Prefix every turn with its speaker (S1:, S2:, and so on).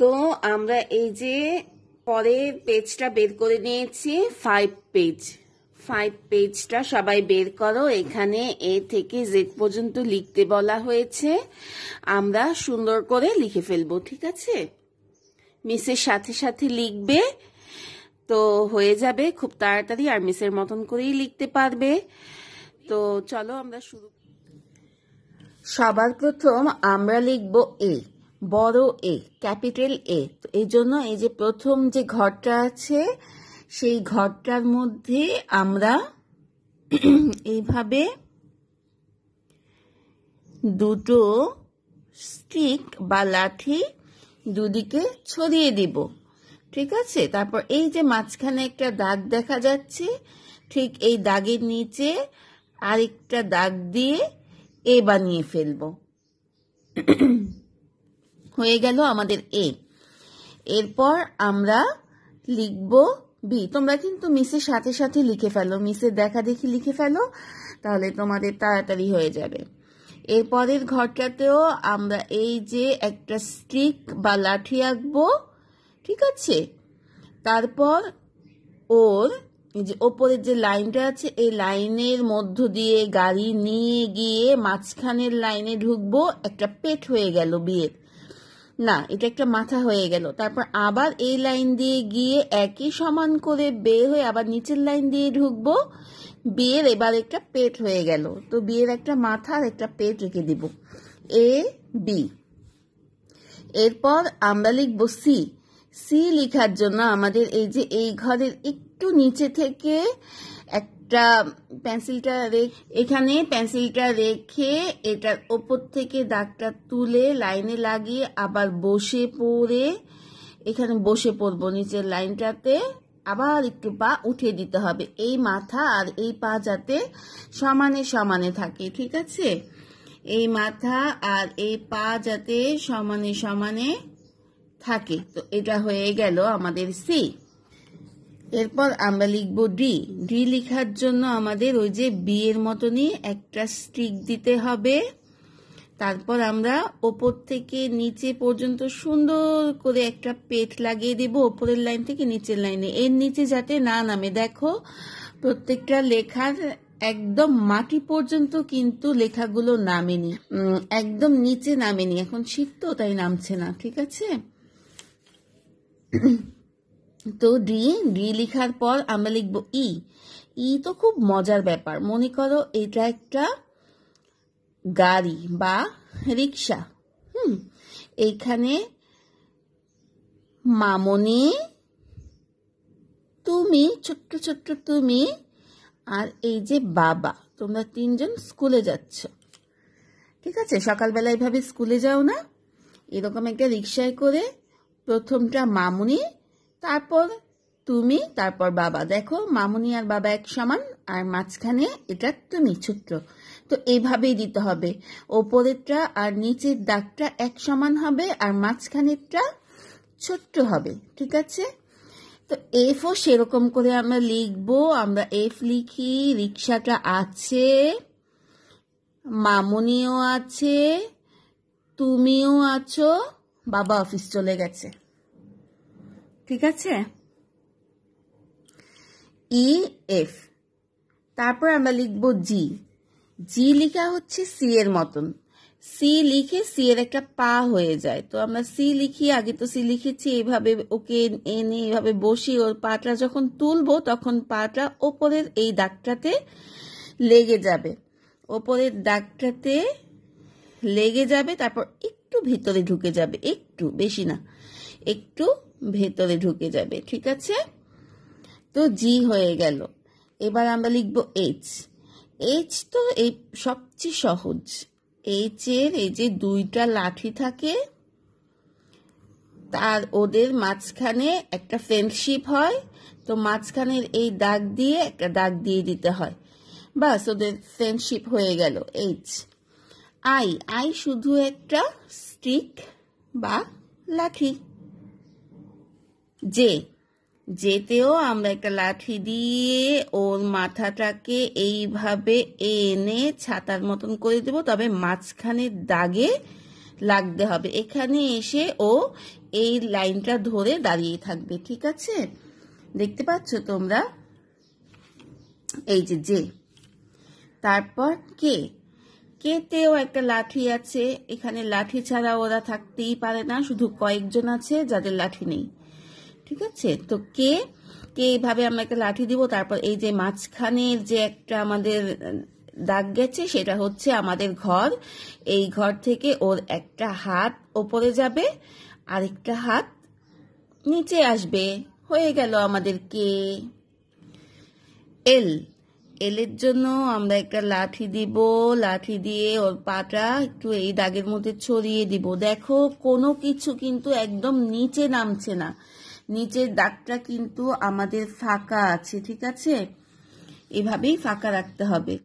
S1: তো আমরা এই যে পরের পেজটা বের করে নিয়েছি ফাইভ পেজ ফাইভ পেজটা সবাই বের করো এখানে এ থেকে জেড পর্যন্ত লিখতে বলা হয়েছে আমরা সুন্দর করে লিখে ফেলবো ঠিক আছে মিসের সাথে সাথে লিখবে তো হয়ে যাবে খুব তাড়াতাড়ি আর মিসের মতন করেই লিখতে পারবে তো চলো আমরা শুরু সবার প্রথম আমরা লিখব এ বড় এ ক্যাপিটাল এ তো এই জন্য এই যে প্রথম যে ঘরটা আছে সেই ঘরটার মধ্যে আমরা এইভাবে দুটো স্টিক বা লাঠি দুদিকে ছড়িয়ে দিব ঠিক আছে তারপর এই যে মাঝখানে একটা দাগ দেখা যাচ্ছে ঠিক এই দাগের নিচে আরেকটা দাগ দিয়ে এ বানিয়ে ফেলবো হয়ে গেল আমাদের এ এরপর আমরা লিখব বি তোমরা কিন্তু মিসের সাথে সাথে লিখে ফেলো মিসের দেখা দেখি লিখে ফেলো তাহলে তোমাদের তাড়াতাড়ি হয়ে যাবে এরপরের ঘরটাতেও আমরা এই যে একটা স্টিক বা লাঠি আঁকবো ঠিক আছে তারপর ওর যে ওপরের যে লাইনটা আছে এই লাইনের মধ্য দিয়ে গাড়ি নিয়ে গিয়ে মাঝখানের লাইনে ঢুকবো একটা পেট হয়ে গেল বিয়ের না এটা একটা মাথা হয়ে গেল তারপর আবার এই লাইন দিয়ে গিয়ে একই সমান করে বের হয়ে আবার নিচের লাইন দিয়ে ঢুকবো বিয়ের এবার একটা পেট হয়ে গেল তো বিয়ের একটা মাথা আর একটা পেট রেখে দিব এ বি এরপর আমরা লিখব সি সি লেখার জন্য আমাদের এই যে এই ঘরের একটু নিচে থেকে এক এটা পেন্সিলটা এখানে পেন্সিলটা রেখে এটার ওপর থেকে দাগটা তুলে লাইনে লাগিয়ে আবার বসে পড়ে এখানে বসে পড়বো নিচের লাইনটাতে আবার একটু পা উঠিয়ে দিতে হবে এই মাথা আর এই পা যাতে সমানে সমানে থাকে ঠিক আছে এই মাথা আর এই পা যাতে সমানে সমানে থাকে তো এটা হয়ে গেল আমাদের সি এরপর আমরা লিখব ডি ডি লিখার জন্য আমাদের ওই যে বি এর মতনই একটা স্টিক দিতে হবে তারপর আমরা ওপর থেকে নিচে পর্যন্ত সুন্দর করে একটা পেট লাগিয়ে দেব ওপরের লাইন থেকে নিচের লাইনে এর নিচে যাতে না নামে দেখো প্রত্যেকটা লেখার একদম মাটি পর্যন্ত কিন্তু লেখাগুলো নামেনি একদম নিচে নামেনি এখন শীত তো তাই নামছে না ঠিক আছে তো ডি ডি লিখার পর আমরা লিখবো ই ই তো খুব মজার ব্যাপার মনে করো এটা একটা গাড়ি বা রিক্সা হুম এইখানে মামনি তুমি ছোট্ট ছোট্ট তুমি আর এই যে বাবা তোমরা তিনজন স্কুলে যাচ্ছ ঠিক আছে সকালবেলা এভাবে স্কুলে যাও না এরকম একটা রিক্সায় করে প্রথমটা মামুনি তারপর তুমি তারপর বাবা দেখো মামুনি আর বাবা এক সমান আর মাঝখানে এটা তুমি ছোট্ট তো এইভাবেই দিতে হবে ওপরেরটা আর নিচের দাগটা এক সমান হবে আর মাঝখানেরটা ছোট্ট হবে ঠিক আছে তো এফও সেরকম করে আমরা লিখব আমরা এফ লিখি রিক্সাটা আছে মামুনিও আছে তুমিও আছো বাবা অফিস চলে গেছে ঠিক আছে ই e, এফ তারপর আমরা লিখব জি জি লিখা হচ্ছে সি এর মতন সি লিখে সি এর একটা পা হয়ে যায় তো আমরা সি লিখি আগে তো সি লিখেছি এইভাবে ওকে এনে এইভাবে বসি ওর পাটা যখন তুলবো তখন পাটা ওপরের এই দাগটাতে লেগে যাবে ওপরের দাগটাতে লেগে যাবে তারপর একটু ভিতরে ঢুকে যাবে একটু বেশি না একটু ভেতরে ঢুকে যাবে ঠিক আছে তো জি হয়ে গেল এবার আমরা লিখব এইচ এইচ তো এই সবচেয়ে সহজ এইচ এর এই যে দুইটা লাঠি থাকে তার ওদের মাঝখানে একটা ফ্রেন্ডশিপ হয় তো মাঝখানের এই দাগ দিয়ে একটা দাগ দিয়ে দিতে হয় বাস ওদের ফ্রেন্ডশিপ হয়ে গেল এইচ আই আই শুধু একটা স্টিক বা লাঠি যে যেতেও আমরা একটা লাঠি দিয়ে ওর মাথাটাকে এইভাবে এনে ছাতার মতন করে দেব তবে মাঝখানে দাগে লাগতে হবে এখানে এসে ও এই লাইনটা ধরে দাঁড়িয়ে থাকবে ঠিক আছে দেখতে পাচ্ছ তোমরা এই যে যে তারপর কে কেতেও একটা লাঠি আছে এখানে লাঠি ছাড়া ওরা থাকতেই পারে না শুধু কয়েকজন আছে যাদের লাঠি নেই ঠিক আছে তো কে কে এইভাবে আমরা একটা লাঠি দিব তারপর এই যে মাঝখানের যে একটা আমাদের দাগ গেছে সেটা হচ্ছে আমাদের ঘর এই ঘর থেকে ওর একটা হাত ওপরে যাবে আরেকটা হাত নিচে আসবে হয়ে গেল আমাদের কে এল এলের জন্য আমরা একটা লাঠি দিব লাঠি দিয়ে ওর পাটা একটু এই দাগের মধ্যে ছড়িয়ে দিব দেখো কোনো কিছু কিন্তু একদম নিচে নামছে না নিচের দাগটা কিন্তু আমাদের ফাঁকা আছে ঠিক আছে এভাবেই ফাঁকা রাখতে হবে